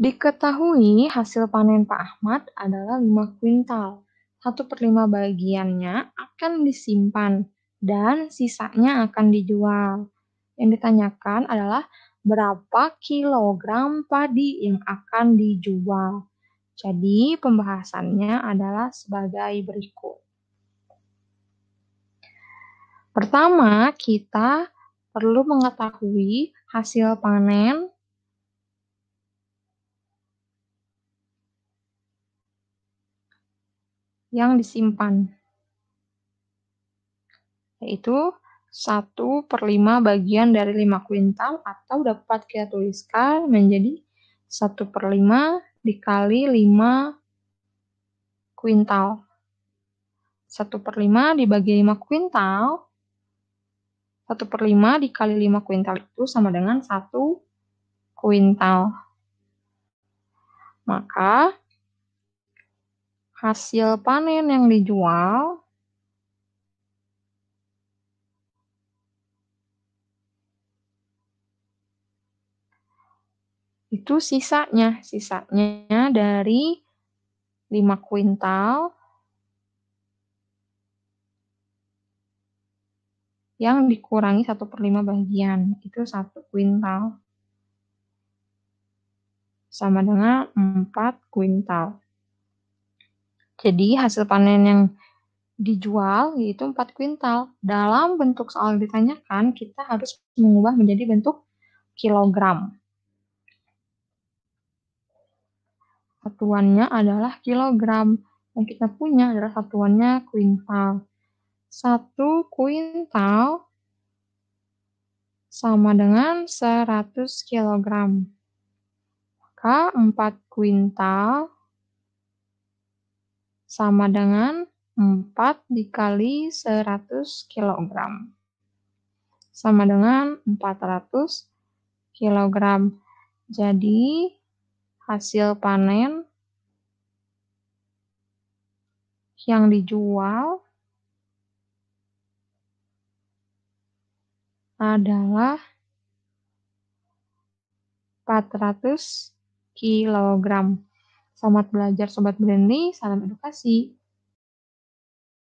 Diketahui hasil panen Pak Ahmad adalah 5 kuintal. 1 per 5 bagiannya akan disimpan dan sisanya akan dijual. Yang ditanyakan adalah berapa kilogram padi yang akan dijual. Jadi pembahasannya adalah sebagai berikut. Pertama, kita perlu mengetahui hasil panen yang disimpan, yaitu 1 per 5 bagian dari 5 kuintal atau dapat kita tuliskan menjadi 1 per 5 dikali 5 kuintal. 1 per 5 dibagi 5 kuintal, 1 per 5 dikali 5 kuintal itu sama dengan 1 kuintal. Maka hasil panen yang dijual itu sisanya, sisanya dari 5 kuintal yang dikurangi 1 per 5 bagian, itu 1 kuintal. Sama dengan 4 kuintal. Jadi hasil panen yang dijual yaitu 4 kuintal. Dalam bentuk soal ditanyakan, kita harus mengubah menjadi bentuk kilogram. Satuannya adalah kilogram. Yang kita punya adalah satuannya kuintal. Satu kuintal sama dengan 100 kilogram. Maka 4 kuintal sama dengan 4 dikali 100 kg. Sama dengan 400 kg. Jadi hasil panen yang dijual adalah 400 kilogram. Selamat belajar Sobat Brandly, salam edukasi.